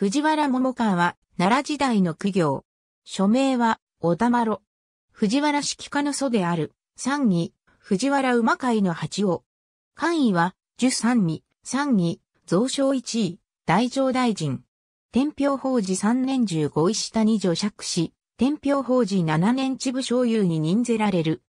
藤原桃川は、奈良時代の苦行。署名は、小田丸。藤原式家の祖である、三義、藤原馬会の八王。官位は、十三義、三義、蔵書一位、大乗大臣。天平法事三年十五位下二女釈し、天平法事七年秩父省遊に任ぜられる。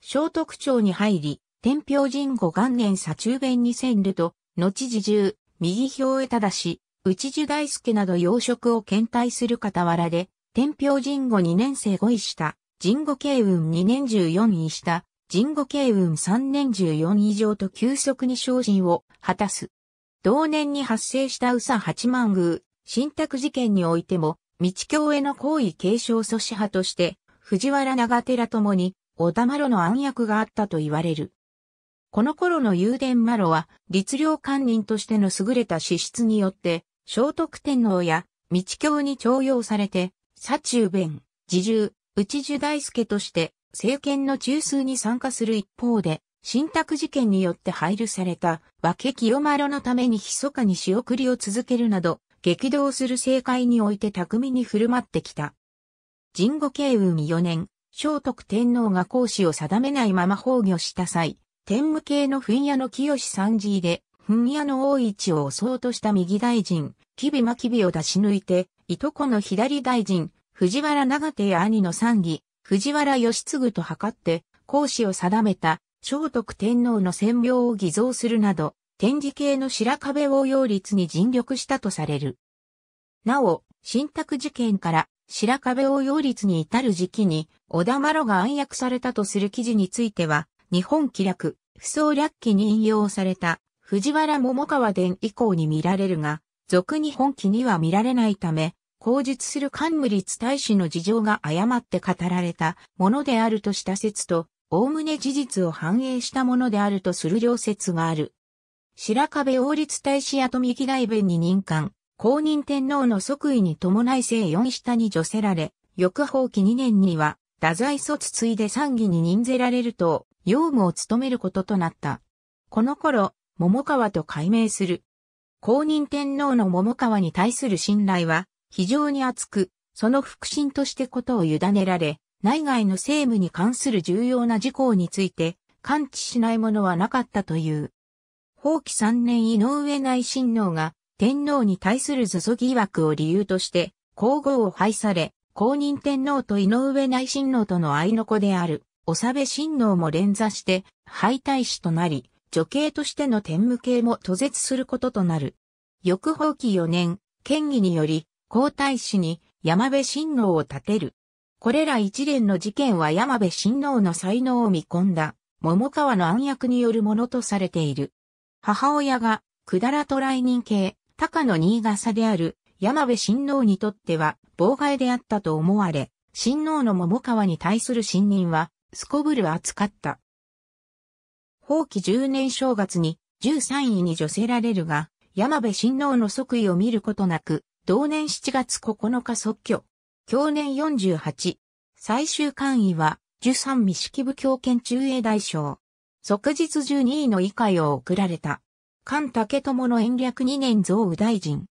聖徳町に入り、天平神護元年左中弁に遷ると、後時中、右表へただし、内樹大輔など養殖を検体する傍らで、天平神後2年生5位下、神後慶雲2年14位下、神後慶雲3年14以上と急速に昇進を果たす。同年に発生した宇佐八幡宮、新宅事件においても、道教への行為継承阻止派として、藤原長寺ともに、小田麻呂の暗躍があったと言われる。この頃の幽殿麻呂は、律令官人としての優れた資質によって、聖徳天皇や、道教に徴用されて、左中弁、自重、内樹大輔として、政権の中枢に参加する一方で、信託事件によって配慮された、和家清丸のために密かに仕送りを続けるなど、激動する政界において巧みに振る舞ってきた。神後慶雲4年、聖徳天皇が講師を定めないまま崩御した際、天武系の噴野の清三寺で、ん屋の大市を襲おうとした右大臣、びま真びを出し抜いて、いとこの左大臣、藤原長手や兄の三義、藤原義継と図って、講師を定めた、聖徳天皇の占名を偽造するなど、展示系の白壁応用率に尽力したとされる。なお、新宅事件から白壁応用率に至る時期に、小田麻呂が暗躍されたとする記事については、日本気楽、不相略記に引用された藤原桃川伝以降に見られるが、俗に本記には見られないため、口述する冠立大使の事情が誤って語られたものであるとした説と、おおむね事実を反映したものであるとする両説がある。白壁王立大使跡三木大弁に任官、公認天皇の即位に伴い正四下に除せられ、翌法期2年には、太宰卒ついで参議に任ぜられると、用務を務めることとなった。この頃、桃川と改名する。公認天皇の桃川に対する信頼は非常に厚く、その腹心としてことを委ねられ、内外の政務に関する重要な事項について、感知しないものはなかったという。法棄3年井上内親王が天皇に対する図書疑惑を理由として、皇后を廃され、公認天皇と井上内親王との愛の子である、おさべ親王も連座して、敗退士となり、女系としての天武系も途絶することとなる。翌放棄4年、県議により、皇太子に山部親王を立てる。これら一連の事件は山部親王の才能を見込んだ、桃川の暗躍によるものとされている。母親が、くだらと来人系、高野新笠である、山部親王にとっては、妨害であったと思われ、親王の桃川に対する信任は、すこぶる扱った。放棄10年正月に13位に除せられるが、山部親王の即位を見ることなく、同年7月9日即挙。去年48。最終官位は、十三未式部教研中英大将。即日12位の以下を送られた。菅武友の延暦2年増右大臣。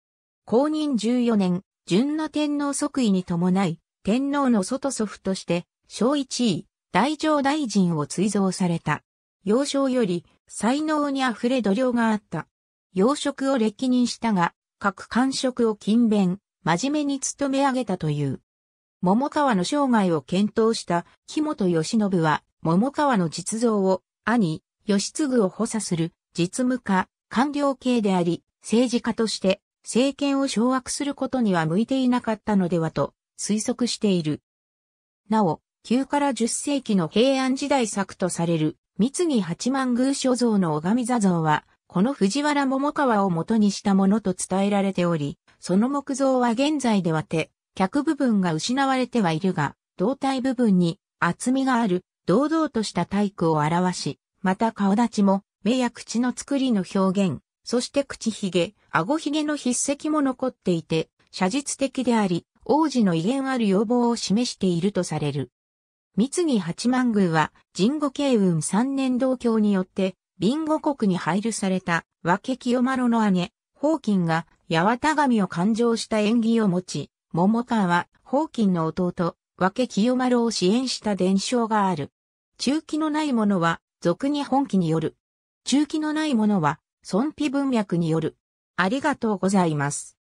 公認14年、順の天皇即位に伴い、天皇の外祖父として、小1位、大乗大臣を追贈された。幼少より才能に溢れ度量があった。養殖を歴任したが、各官職を勤勉、真面目に務め上げたという。桃川の生涯を検討した木本義信は、桃川の実像を兄、義継を補佐する実務家、官僚系であり、政治家として政権を掌握することには向いていなかったのではと推測している。なお、9から10世紀の平安時代作とされる三木八幡宮所蔵の拝座像は、この藤原桃川を元にしたものと伝えられており、その木像は現在では手、脚部分が失われてはいるが、胴体部分に厚みがある、堂々とした体育を表し、また顔立ちも、目や口の作りの表現、そして口ひげ、顎ひげの筆跡も残っていて、写実的であり、王子の威厳ある要望を示しているとされる。三木八幡宮は、神護慶雲三年同郷によって、ビンゴ国に配慮された、和家清丸の姉、宝金が、八幡神を勘定した縁起を持ち、桃川は、宝金の弟、和家清丸を支援した伝承がある。中期のないものは、俗に本気による。中期のないものは、尊卑文脈による。ありがとうございます。